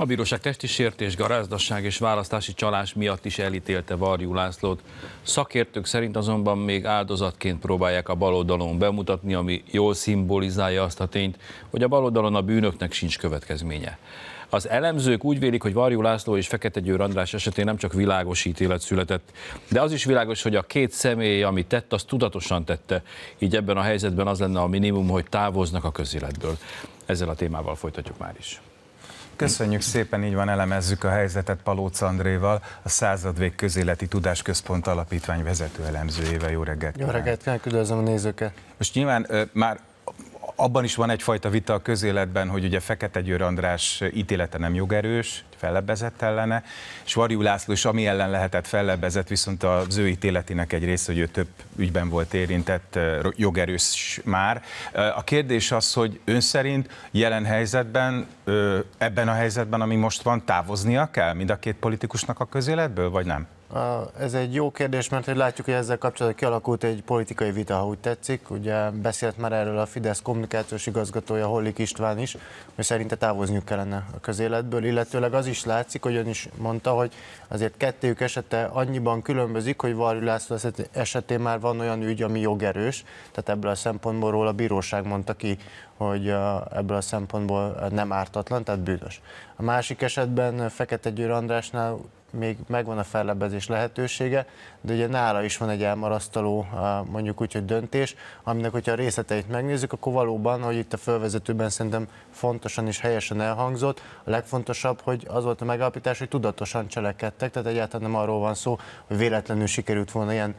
A bíróság testi sértés, garázdasság és választási csalás miatt is elítélte Varjú Lászlót. Szakértők szerint azonban még áldozatként próbálják a baloldalon bemutatni, ami jól szimbolizálja azt a tényt, hogy a baloldalon a bűnöknek sincs következménye. Az elemzők úgy vélik, hogy Varjú László és Fekete Győr András esetén nem csak világos ítélet született, de az is világos, hogy a két személy, amit tett, azt tudatosan tette. Így ebben a helyzetben az lenne a minimum, hogy távoznak a közéletből. Ezzel a témával folytatjuk már is. Köszönjük szépen, így van, elemezzük a helyzetet Palóc Andréval, a Századvég Közéleti Tudásközpont Alapítvány vezető elemzőjével. Jó reggelt! Jó reggelt, köszönöm a nézőket! Most nyilván ö, már abban is van egyfajta vita a közéletben, hogy ugye Fekete Győr András ítélete nem jogerős, fellebbezett ellene, és Varjú László is ami ellen lehetett fellebbezett, viszont az ő ítéletének egy része, hogy ő több ügyben volt érintett, jogerős már. A kérdés az, hogy ön szerint jelen helyzetben, ebben a helyzetben, ami most van, távoznia kell mind a két politikusnak a közéletből, vagy nem? Ez egy jó kérdés, mert hogy látjuk, hogy ezzel kapcsolatban kialakult egy politikai vita, ha úgy tetszik. Ugye beszélt már erről a Fidesz kommunikációs igazgatója Hollik István is, hogy szerinte távozniuk kellene a közéletből, illetőleg az is is látszik, hogy ön is mondta, hogy azért kettőjük esete annyiban különbözik, hogy Varjú László esetén már van olyan ügy, ami jogerős, tehát ebből a szempontból róla a bíróság mondta ki, hogy ebből a szempontból nem ártatlan, tehát bűnös. A másik esetben Fekete Győr Andrásnál még megvan a fellebbezés lehetősége, de ugye nála is van egy elmarasztaló, mondjuk úgy, hogy döntés, aminek, hogyha a részleteit megnézzük, akkor valóban, hogy itt a fölvezetőben szerintem fontosan és helyesen elhangzott, a legfontosabb, hogy az volt a megállapítás, hogy tudatosan cselekedtek, tehát egyáltalán nem arról van szó, hogy véletlenül sikerült volna ilyen,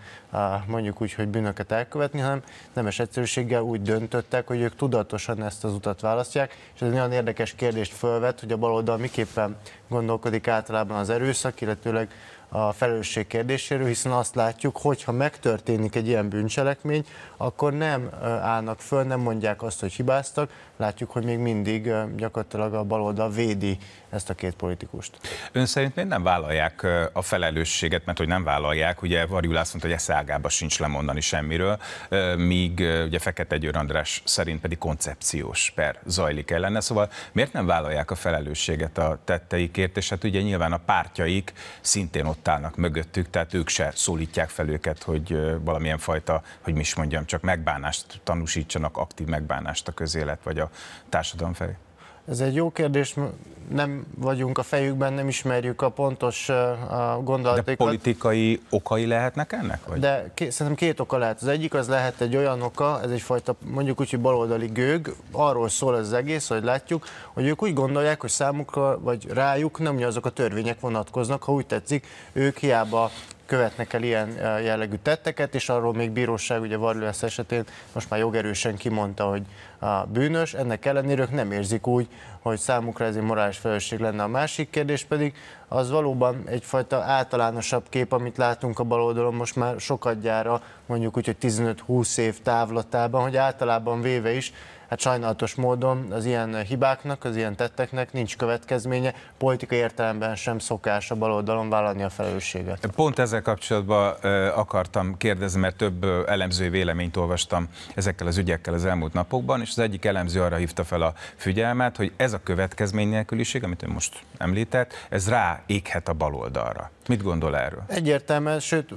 mondjuk úgy, hogy bűnöket elkövetni, hanem nemes egyszerűséggel úgy döntöttek, hogy ők tudatosan ezt az utat választják, és ez egy nagyon érdekes kérdést fölvet, hogy a baloldal miképpen gondolkodik általában az erőszak illetőleg a felelősség kérdéséről, hiszen azt látjuk, hogy ha megtörténik egy ilyen bűncselekmény, akkor nem állnak föl, nem mondják azt, hogy hibáztak. Látjuk, hogy még mindig gyakorlatilag a baloldal védi ezt a két politikust. Ön szerint miért nem vállalják a felelősséget, mert hogy nem vállalják, ugye Varjú László mondta, hogy eszágába sincs lemondani semmiről, míg ugye Fekete Győr András szerint pedig koncepciós per zajlik ellene, szóval miért nem vállalják a felelősséget a tetteikért, és hát ugye nyilván a pártjaik szintén ott ott állnak mögöttük, tehát ők se szólítják fel őket, hogy valamilyen fajta, hogy mi is mondjam, csak megbánást tanúsítsanak, aktív megbánást a közélet vagy a társadalom felé. Ez egy jó kérdés, nem vagyunk a fejükben, nem ismerjük a pontos gondolatokat. De politikai okai lehetnek ennek? Vagy? De szerintem két oka lehet. Az egyik az lehet egy olyan oka, ez egyfajta mondjuk úgy, hogy baloldali gőg, arról szól ez az egész, hogy látjuk, hogy ők úgy gondolják, hogy számukra vagy rájuk nem azok a törvények vonatkoznak, ha úgy tetszik, ők hiába követnek el ilyen eh, jellegű tetteket, és arról még bíróság, ugye Varlőesz esetén most már jogerősen kimondta, hogy a bűnös, ennek ellenére ők nem érzik úgy, hogy számukra ez egy morális felelősség lenne. A másik kérdés pedig, az valóban egyfajta általánosabb kép, amit látunk a baloldalon most már sokadjára, mondjuk úgy, hogy 15-20 év távlatában, hogy általában véve is hát sajnálatos módon az ilyen hibáknak, az ilyen tetteknek nincs következménye, politikai értelemben sem szokás a baloldalon vállalni a felelősséget. Pont ezzel kapcsolatban akartam kérdezni, mert több elemzői véleményt olvastam ezekkel az ügyekkel az elmúlt napokban, és az egyik elemző arra hívta fel a figyelmet, hogy ez a következmény nélküliség, amit ő most említett, ez rá éghet a baloldalra. Mit gondol erről? Egyértelmű, sőt,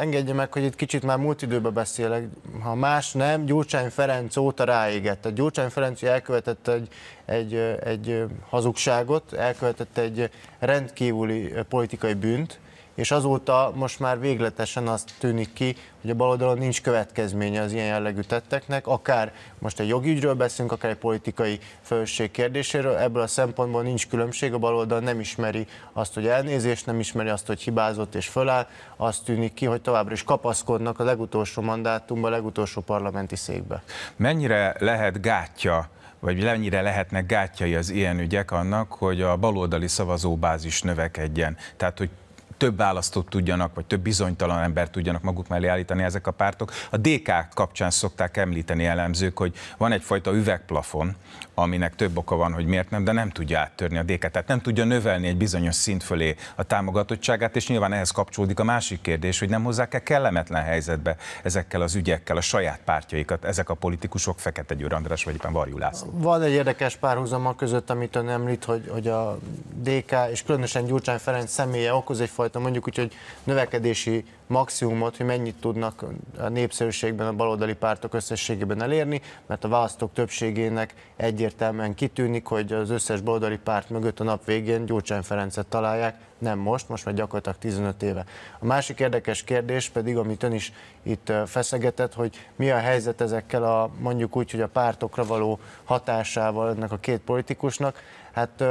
engedje meg, hogy itt kicsit már múlt időben beszélek, ha más nem, Gyurcsány Ferenc óta ráégett tehát Gyurcsány Ferenc elkövetett egy, egy, egy hazugságot, elkövetett egy rendkívüli politikai bűnt, és azóta most már végletesen azt tűnik ki, hogy a baloldalon nincs következménye az ilyen jellegű tetteknek, akár most egy jogügyről beszélünk, akár egy politikai felelősség kérdéséről, ebből a szempontból nincs különbség, a baloldal nem ismeri azt, hogy elnézést, nem ismeri azt, hogy hibázott és föláll, azt tűnik ki, hogy továbbra is kapaszkodnak a legutolsó mandátumba, a legutolsó parlamenti székbe. Mennyire lehet gátja vagy mennyire lehetnek gátjai az ilyen ügyek annak, hogy a baloldali szavazóbázis növekedjen. Tehát, hogy több választót tudjanak, vagy több bizonytalan embert tudjanak maguk mellé állítani ezek a pártok. A DK kapcsán szokták említeni elemzők, hogy van egyfajta üvegplafon, aminek több oka van, hogy miért nem, de nem tudja áttörni a DK, tehát nem tudja növelni egy bizonyos szint fölé a támogatottságát, és nyilván ehhez kapcsolódik a másik kérdés, hogy nem hozzák-e kellemetlen helyzetbe ezekkel az ügyekkel a saját pártjaikat, ezek a politikusok, Fekete Győr András vagy éppen Varjú László. Van egy érdekes a között, amit ön említ, hogy, hogy a DK és különösen Gyurcsány Ferenc személye okoz egyfajta fajta mondjuk úgy, hogy növekedési maximumot, hogy mennyit tudnak a népszerűségben a baloldali pártok összességében elérni, mert a választók többségének egyértelműen kitűnik, hogy az összes baloldali párt mögött a nap végén Gyurcsány Ferencet találják, nem most, most már gyakorlatilag 15 éve. A másik érdekes kérdés pedig, amit ön is itt feszegetett, hogy mi a helyzet ezekkel a mondjuk úgy, hogy a pártokra való hatásával ennek a két politikusnak. Hát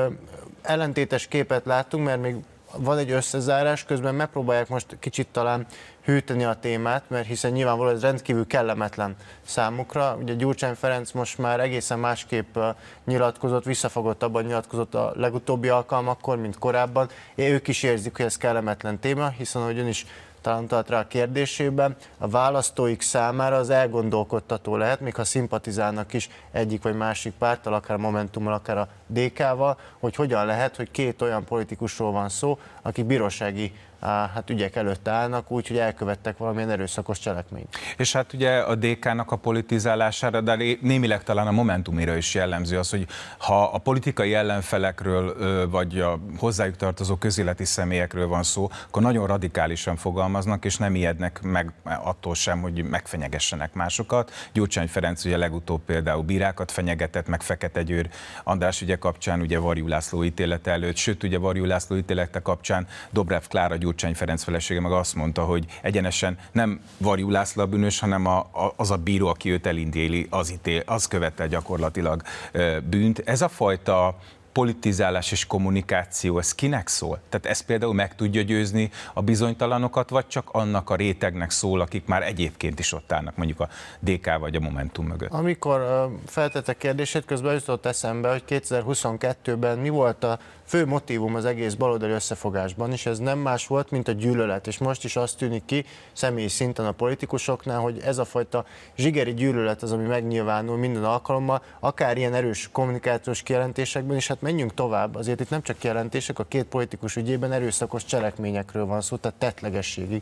ellentétes képet láttunk, mert még van egy összezárás, közben megpróbálják most kicsit talán hűteni a témát, mert hiszen nyilvánvalóan ez rendkívül kellemetlen számukra. Ugye Gyurcsány Ferenc most már egészen másképp nyilatkozott, visszafogott abban nyilatkozott a legutóbbi alkalmakkor, mint korábban. Ők is érzik, hogy ez kellemetlen téma, hiszen ahogy ön is talán rá a kérdésében, a választóik számára az elgondolkodtató lehet, még ha szimpatizálnak is egyik vagy másik párttal, akár Momentummal, akár a DK-val, hogy hogyan lehet, hogy két olyan politikusról van szó, aki bírósági hát ügyek előtt állnak, úgyhogy elkövettek valamilyen erőszakos cselekményt. És hát ugye a DK-nak a politizálására, de némileg talán a Momentumira is jellemző az, hogy ha a politikai ellenfelekről vagy a hozzájuk tartozó közéleti személyekről van szó, akkor nagyon radikálisan fogalmaznak, és nem ijednek meg attól sem, hogy megfenyegessenek másokat. Gyurcsány Ferenc ugye legutóbb például bírákat fenyegetett, meg Fekete Győr András ügye kapcsán, ugye Varjú László ítélete előtt, sőt ugye Varjú László ítélete kapcsán Dobrev Klára Gyurcsány Gyurcsány Ferenc felesége meg azt mondta, hogy egyenesen nem Varjú László a bűnös, hanem a, a, az a bíró, aki őt elindéli, az, ítél, az követte gyakorlatilag bűnt. Ez a fajta politizálás és kommunikáció, ez kinek szól? Tehát ez például meg tudja győzni a bizonytalanokat, vagy csak annak a rétegnek szól, akik már egyébként is ott állnak, mondjuk a DK vagy a Momentum mögött? Amikor feltette kérdését, közben jutott eszembe, hogy 2022-ben mi volt a fő motivum az egész baloldali összefogásban, és ez nem más volt, mint a gyűlölet. És most is azt tűnik ki személy szinten a politikusoknál, hogy ez a fajta zsigeri gyűlölet az, ami megnyilvánul minden alkalommal, akár ilyen erős kommunikációs kijelentésekben, is, hát menjünk tovább, azért itt nem csak jelentések, a két politikus ügyében erőszakos cselekményekről van szó, tehát tetlegességi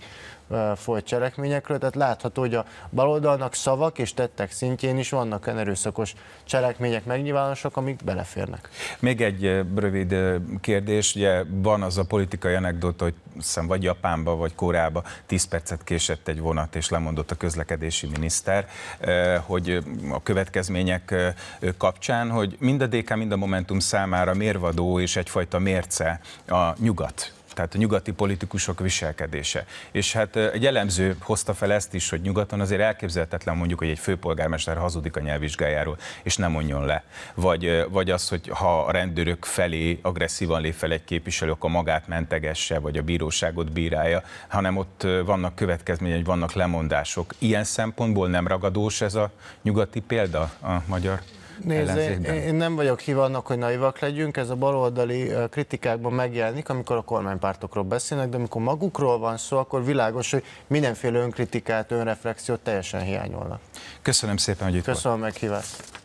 folyt cselekményekről, tehát látható, hogy a baloldalnak szavak és tettek szintjén is vannak olyan erőszakos cselekmények, megnyilvánosak, amik beleférnek. Még egy rövid kérdés, ugye van az a politikai anekdota, hogy hiszem vagy Japánba, vagy Koreába 10 percet késett egy vonat, és lemondott a közlekedési miniszter, eh, hogy a következmények eh, kapcsán, hogy mind a DK, mind a Momentum számára mérvadó és egyfajta mérce a nyugat tehát a nyugati politikusok viselkedése. És hát egy elemző hozta fel ezt is, hogy nyugaton azért elképzelhetetlen mondjuk, hogy egy főpolgármester hazudik a nyelvvizsgájáról, és nem mondjon le. Vagy, vagy az, hogy ha a rendőrök felé agresszívan lép fel egy képviselő, akkor magát mentegesse, vagy a bíróságot bírálja, hanem ott vannak következmények, vannak lemondások. Ilyen szempontból nem ragadós ez a nyugati példa a magyar Nézd, én, én nem vagyok hívannak, hogy naivak legyünk, ez a baloldali kritikákban megjelenik, amikor a kormánypártokról beszélnek, de amikor magukról van szó, akkor világos, hogy mindenféle önkritikát, önreflexiót teljesen hiányolnak. Köszönöm szépen, hogy itt Köszönöm volt. a meghívást.